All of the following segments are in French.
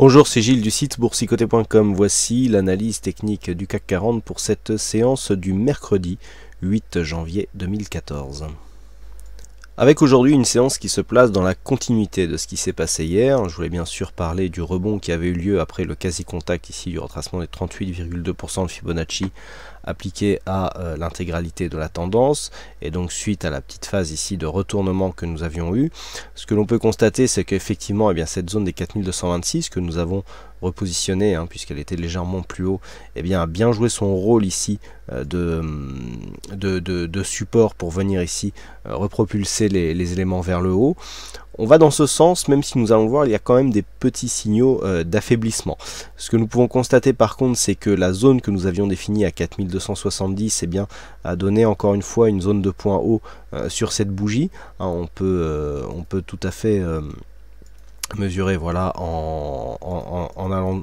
Bonjour, c'est Gilles du site boursicoté.com. Voici l'analyse technique du CAC 40 pour cette séance du mercredi 8 janvier 2014. Avec aujourd'hui une séance qui se place dans la continuité de ce qui s'est passé hier, je voulais bien sûr parler du rebond qui avait eu lieu après le quasi-contact ici du retracement des 38,2% de Fibonacci appliqué à euh, l'intégralité de la tendance et donc suite à la petite phase ici de retournement que nous avions eu. Ce que l'on peut constater c'est qu'effectivement eh bien cette zone des 4226 que nous avons repositionner hein, puisqu'elle était légèrement plus haut, et eh bien, a bien joué son rôle ici euh, mm, de, de, support pour venir ici euh, repropulser les, éléments vers le haut. On va dans ce sens, même si nous allons voir, il y a quand même des petits signaux euh, d'affaiblissement. Ce que nous pouvons constater par contre, c'est que la zone que nous avions définie à 4270 eh bien, a donné encore une fois une zone de point haut sur cette bougie. Hein, on, peut, on peut tout à fait mesurer voilà en, allant,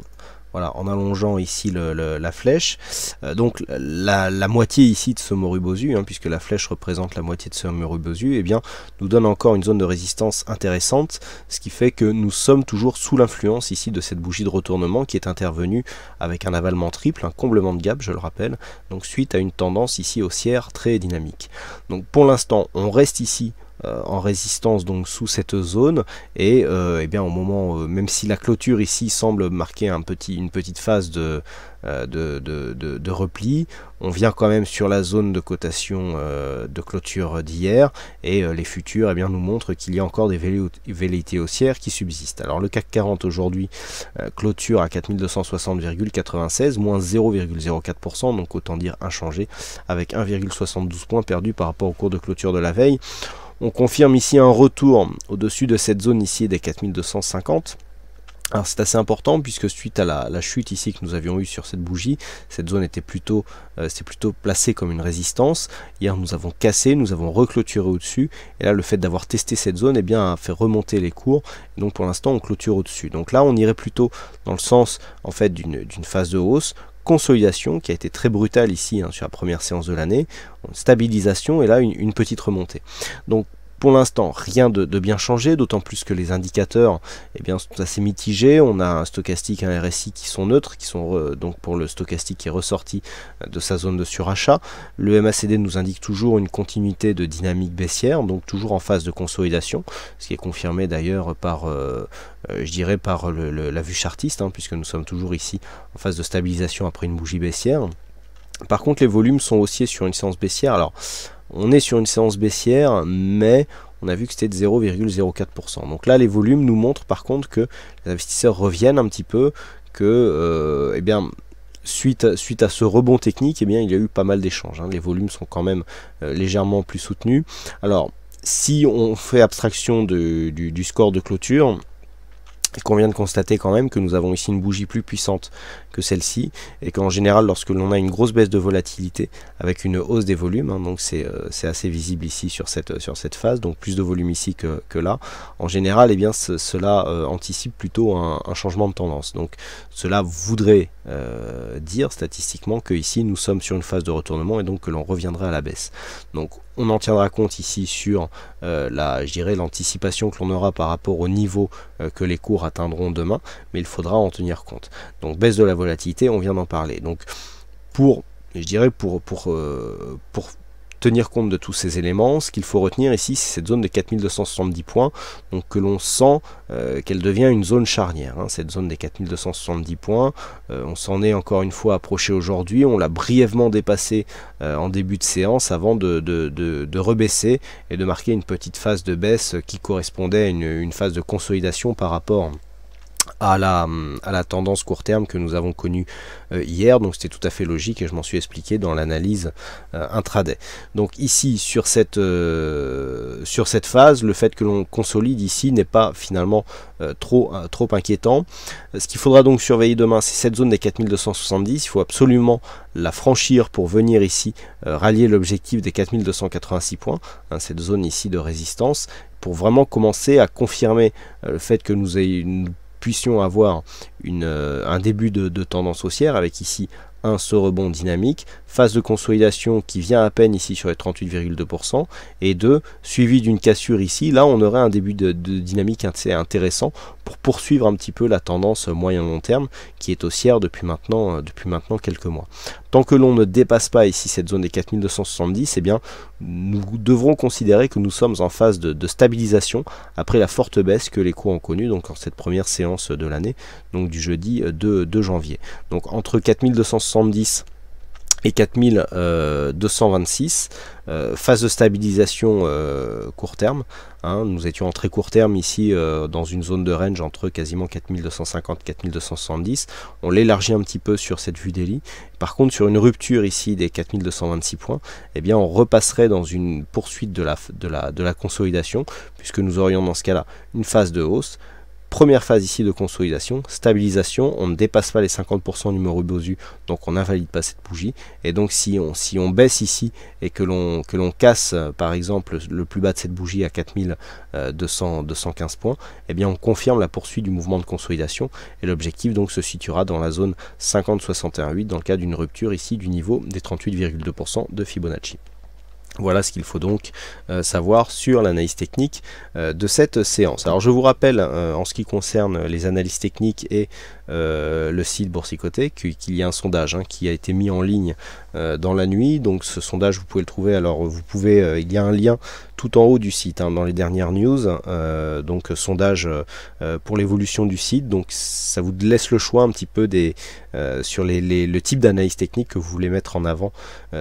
voilà, en allongeant ici la flèche. Euh, donc la, moitié ici de ce moribosu hein, puisque la flèche représente la moitié de ce morubosu, et eh bien, nous donne encore une zone de résistance intéressante, ce qui fait que nous sommes toujours sous l'influence ici de cette bougie de retournement qui est intervenue avec un avalement triple, un comblement de gap, je le rappelle, donc suite à une tendance ici haussière très dynamique. Donc pour l'instant, on reste ici euh, en résistance donc sous cette zone et euh, eh bien au moment euh, même si la clôture ici semble marquer un petit, une petite phase de, de, repli on vient quand même sur la zone de cotation de clôture d'hier et les futurs eh bien, nous montrent qu'il y a encore des velléités haussières qui subsistent. Alors le CAC 40 aujourd'hui clôture à 4260,96 moins 0,04% donc autant dire inchangé avec 1,72 points perdus par rapport au cours de clôture de la veille. On confirme ici un retour au-dessus de cette zone ici des 4250. Alors c'est assez important puisque suite à la, chute ici que nous avions eue sur cette bougie, cette zone était plutôt, euh, plutôt placée comme une résistance. Hier nous avons cassé, nous avons reclôturé au-dessus et là le fait d'avoir testé cette zone eh bien, a fait remonter les cours. donc pour l'instant on clôture au-dessus. Donc là on irait plutôt dans le sens en fait d'une phase de hausse consolidation qui a été très brutale ici hein, sur la première séance de l'année, stabilisation et là une, petite remontée. Donc pour l'instant, rien de, bien changé, d'autant plus que les indicateurs eh bien, sont assez mitigés. On a un stochastique et un RSI qui sont neutres, qui sont euh, donc pour le stochastique qui est ressorti euh, de sa zone de surachat. Le MACD nous indique toujours une continuité de dynamique baissière, donc toujours en phase de consolidation, ce qui est confirmé d'ailleurs par, euh, je dirais, par la vue chartiste, hein, puisque nous sommes toujours ici en phase de stabilisation après une bougie baissière. Par contre, les volumes sont haussiers sur une séance baissière. Alors, on est sur une séance baissière, mais on a vu que c'était de 0,04%. Donc là, les volumes nous montrent par contre que les investisseurs reviennent un petit peu, que euh, eh bien, suite, à, suite à ce rebond technique, eh bien, il y a eu pas mal d'échanges. Hein. Les volumes sont quand même euh, légèrement plus soutenus. Alors, si on fait abstraction du, du score de clôture, il vient de constater quand même que nous avons ici une bougie plus puissante celle-ci, et qu'en général, lorsque l'on a une grosse baisse de volatilité avec une hausse des volumes, hein, donc euh, c'est assez visible ici sur cette, euh, sur cette phase, donc plus de volume ici que, là, en général, et eh bien, cela euh, anticipe plutôt un, changement de tendance. Donc cela voudrait dire statistiquement que ici nous sommes sur une phase de retournement et donc que l'on reviendrait à la baisse. Donc on en tiendra compte ici sur la, je dirais, l'anticipation que l'on aura par rapport au niveau que les cours atteindront demain, mais il faudra en tenir compte. Donc baisse de la volatilité on vient d'en parler. Donc pour, je dirais pour, pour, euh, pour tenir compte de tous ces éléments, ce qu'il faut retenir ici, c'est cette zone de 4270 points, donc que l'on sent euh, qu'elle devient une zone charnière. Hein, cette zone des 4270 points, euh, on s'en est encore une fois approché aujourd'hui, on l'a brièvement dépassé en début de séance avant de, rebaisser et de marquer une petite phase de baisse qui correspondait à une, une phase de consolidation par rapport à la, à la tendance court terme que nous avons connue euh, hier. Donc c'était tout à fait logique et je m'en suis expliqué dans l'analyse euh, intraday. Donc ici sur cette, euh, sur cette phase, le fait que l'on consolide ici n'est pas finalement trop, trop inquiétant. Ce qu'il faudra donc surveiller demain, c'est cette zone des 4270. Il faut absolument la franchir pour venir ici rallier l'objectif des 4286 points, hein, cette zone ici de résistance, pour vraiment commencer à confirmer le fait que nous ayons puissions avoir une, euh, un début de, tendance haussière avec ici un ce rebond dynamique, phase de consolidation qui vient à peine ici sur les 38,2% et deux, suivi d'une cassure ici, là on aurait un début de, de dynamique assez intéressant pour poursuivre un petit peu la tendance moyen long terme qui est haussière depuis maintenant, euh, depuis maintenant quelques mois. Tant que l'on ne dépasse pas ici cette zone des 4270, et eh bien, nous devrons considérer que nous sommes en phase de, stabilisation après la forte baisse que les cours ont connue donc en cette première séance de l'année, donc du jeudi 2, euh, janvier. Donc entre 4270 et 4226. Euh, euh, phase de stabilisation euh, court terme. Hein. nous étions en très court terme ici dans une zone de range entre quasiment 4250 4270. On l'élargit un petit peu sur cette vue daily. Par contre, sur une rupture ici des 4226 points, et eh bien, on repasserait dans une poursuite de la, de la consolidation puisque nous aurions dans ce cas-là une phase de hausse, Première phase ici de consolidation, stabilisation, on ne dépasse pas les 50% du numéro donc on n'invalide pas cette bougie. Et donc si on, si on baisse ici et que l'on casse euh, par exemple le plus bas de cette bougie à 4215 euh, points, eh bien on confirme la poursuite du mouvement de consolidation et l'objectif donc se situera dans la zone 50-61-8 dans le cas d'une rupture ici du niveau des 38,2% de Fibonacci. Voilà ce qu'il faut donc euh, savoir sur l'analyse technique euh, de cette séance. Alors je vous rappelle euh, en ce qui concerne les analyses techniques et le site Boursicoté qu'il y a un sondage hein, qui a été mis en ligne dans la nuit. Donc ce sondage vous pouvez le trouver. Alors vous pouvez, il y a un lien tout en haut du site hein, dans les dernières news. Euh, donc euh, sondage euh, pour l'évolution du site. Donc ça vous laisse le choix un petit peu des, sur les, le type d'analyse technique que vous voulez mettre en avant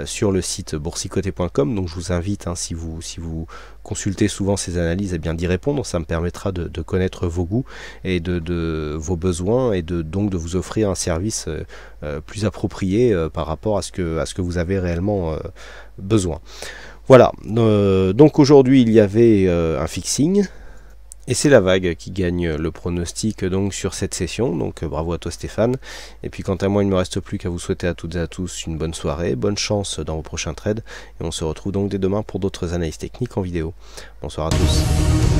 sur le site boursicoté.com. Donc je vous invite hein, si vous si vous consultez souvent ces analyses et eh bien d'y répondre. Ça me permettra de, de connaître vos goûts et de, de, vos besoins et de donc de vous offrir un service plus approprié par rapport à ce que à ce que vous avez réellement besoin. Voilà, euh, donc aujourd'hui il y avait euh, un fixing, et c'est la vague qui gagne le pronostic donc sur cette session. Donc euh, bravo à toi Stéphane. Et puis quant à moi, il ne me reste plus qu'à vous souhaiter à toutes et à tous une bonne soirée, bonne chance dans vos prochains trades. Et on se retrouve donc dès demain pour d'autres analyses techniques en vidéo. Bonsoir à tous.